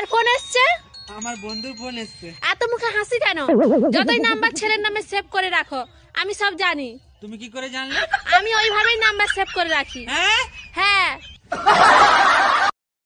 কার phone এসছে আমার বন্ধুর ফোন এসছে এত মুখে হাসি কেন যতই নাম্বার ছেলের নামে সেভ করে রাখো আমি সব জানি তুমি কি করে জানলে আমি ওইভাবেই নাম্বার সেভ করে রাখি হ্যাঁ